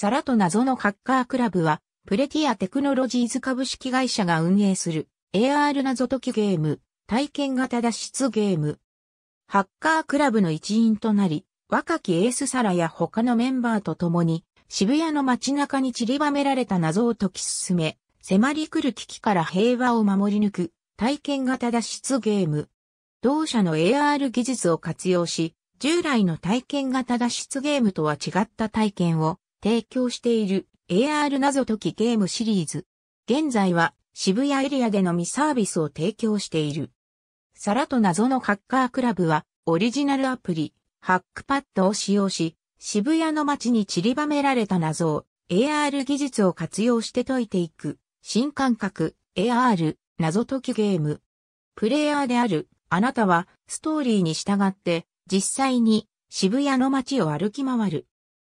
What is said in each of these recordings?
サラと謎のハッカークラブは、プレティアテクノロジーズ株式会社が運営する AR 謎解きゲーム、体験型脱出ゲーム。ハッカークラブの一員となり、若きエースサラや他のメンバーと共に、渋谷の街中に散りばめられた謎を解き進め、迫り来る危機から平和を守り抜く体験型脱出ゲーム。同社の AR 技術を活用し、従来の体験型脱出ゲームとは違った体験を提供している AR 謎解きゲームシリーズ。現在は渋谷エリアでのみサービスを提供している。皿と謎のハッカークラブはオリジナルアプリ、ハックパッドを使用し、渋谷の街に散りばめられた謎を AR 技術を活用して解いていく新感覚 AR 謎解きゲーム。プレイヤーであるあなたはストーリーに従って実際に渋谷の街を歩き回る。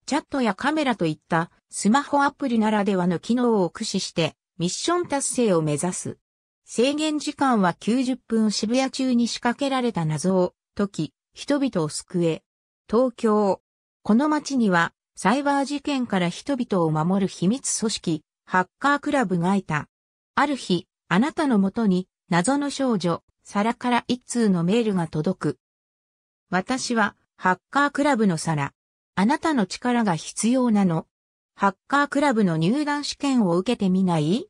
チャットやカメラといったスマホアプリならではの機能を駆使してミッション達成を目指す。制限時間は90分渋谷中に仕掛けられた謎を解き、人々を救え。東京。この街にはサイバー事件から人々を守る秘密組織、ハッカークラブがいた。ある日、あなたのもとに謎の少女、サラから一通のメールが届く。私は、ハッカークラブのサラ。あなたの力が必要なの。ハッカークラブの入団試験を受けてみない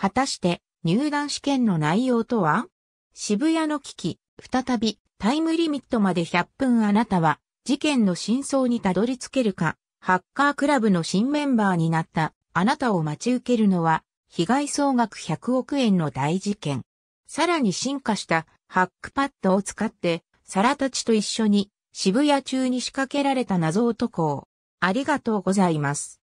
果たして入団試験の内容とは渋谷の危機、再びタイムリミットまで100分あなたは事件の真相にたどり着けるか、ハッカークラブの新メンバーになったあなたを待ち受けるのは被害総額100億円の大事件。さらに進化したハックパッドを使ってサラたちと一緒に渋谷中に仕掛けられた謎男を。ありがとうございます。